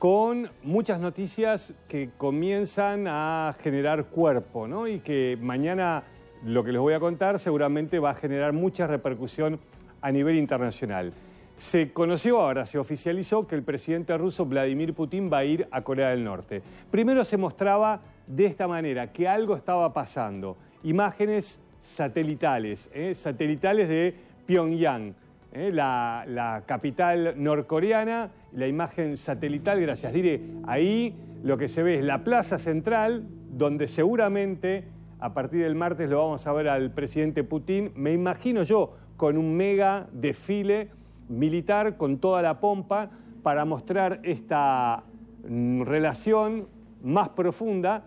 con muchas noticias que comienzan a generar cuerpo, ¿no? Y que mañana lo que les voy a contar seguramente va a generar mucha repercusión a nivel internacional. Se conoció ahora, se oficializó que el presidente ruso Vladimir Putin va a ir a Corea del Norte. Primero se mostraba de esta manera, que algo estaba pasando. Imágenes satelitales, ¿eh? satelitales de Pyongyang ¿eh? la, capital norcoreana, la imagen satelital, gracias Diré, ahí lo que se ve es la plaza central, donde seguramente a partir del martes lo vamos a ver al presidente Putin, me imagino yo, con un mega desfile militar con toda la pompa para mostrar esta mm, relación más profunda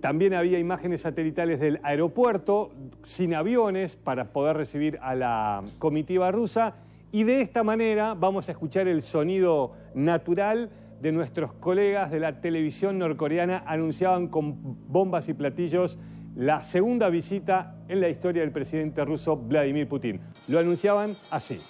también había imágenes satelitales del aeropuerto sin aviones para poder recibir a la comitiva rusa y de esta manera vamos a escuchar el sonido natural de nuestros colegas de la televisión norcoreana anunciaban con bombas y platillos la segunda visita en la historia del presidente ruso Vladimir Putin. Lo anunciaban así.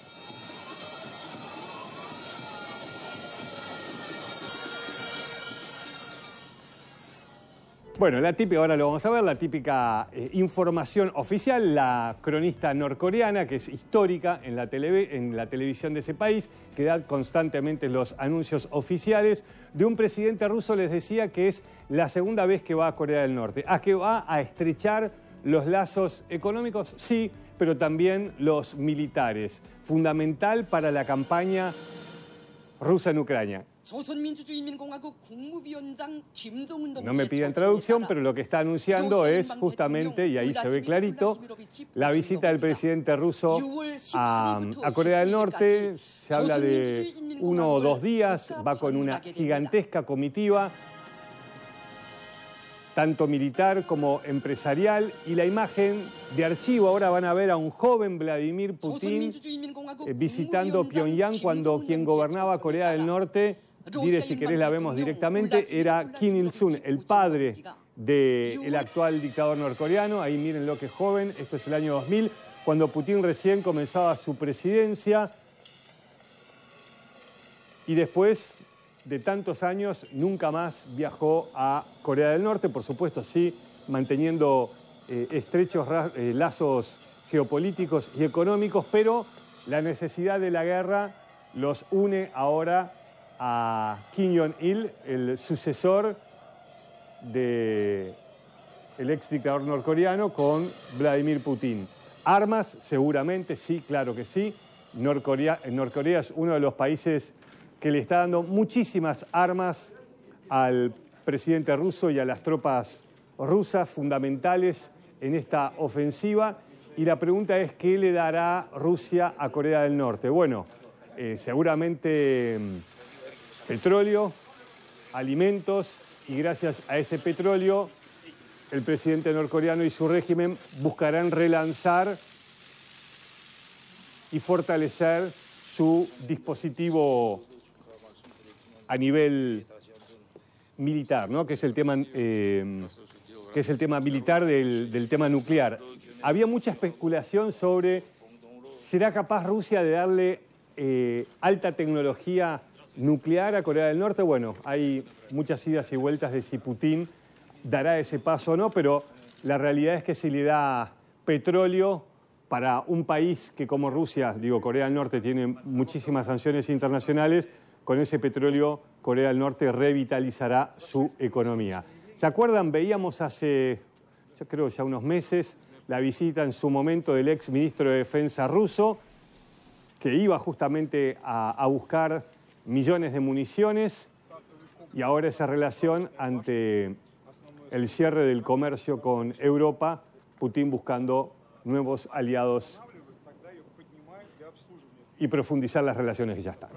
Bueno, la típica, ahora lo vamos a ver, la típica eh, información oficial, la cronista norcoreana, que es histórica en la, en la televisión de ese país, que da constantemente los anuncios oficiales, de un presidente ruso les decía que es la segunda vez que va a Corea del Norte, a que va a estrechar los lazos económicos, sí, pero también los militares, fundamental para la campaña rusa en Ucrania. No me piden traducción, pero lo que está anunciando es justamente, y ahí se ve clarito, la visita del presidente ruso a, a Corea del Norte. Se habla de uno o dos días, va con una gigantesca comitiva tanto militar como empresarial, y la imagen de archivo. Ahora van a ver a un joven Vladimir Putin eh, visitando Pyongyang cuando quien gobernaba Corea del Norte Dire, si querés la vemos directamente, era Kim Il-sung, el padre del actual dictador norcoreano. Ahí miren lo que es joven, esto es el año 2000, cuando Putin recién comenzaba su presidencia. Y después de tantos años nunca más viajó a Corea del Norte, por supuesto sí, manteniendo eh, estrechos eh, lazos geopolíticos y económicos, pero la necesidad de la guerra los une ahora a Kim Jong-il, el sucesor del de ex dictador norcoreano, con Vladimir Putin. Armas, seguramente, sí, claro que sí. Norcorea, Norcorea es uno de los países que le está dando muchísimas armas al presidente ruso y a las tropas rusas fundamentales en esta ofensiva. Y la pregunta es, ¿qué le dará Rusia a Corea del Norte? Bueno, eh, seguramente... Mm, petróleo, alimentos y gracias a ese petróleo el presidente norcoreano y su régimen buscarán relanzar y fortalecer su dispositivo a nivel militar, ¿no? que, es el tema, eh, que es el tema militar del, tema nuclear. Había mucha especulación sobre ¿será capaz Rusia de darle eh, alta tecnología nuclear a Corea del Norte. Bueno, hay muchas idas y vueltas de si Putin dará ese paso o no, pero la realidad es que si le da petróleo para un país que como Rusia, digo Corea del Norte, tiene muchísimas sanciones internacionales, con ese petróleo Corea del Norte revitalizará su economía. ¿Se acuerdan? Veíamos hace, yo creo ya unos meses, la visita en su momento del ex ministro de Defensa ruso, que iba justamente a buscar millones de municiones y ahora esa relación ante el cierre del comercio con Europa, Putin buscando nuevos aliados y profundizar las relaciones que ya están.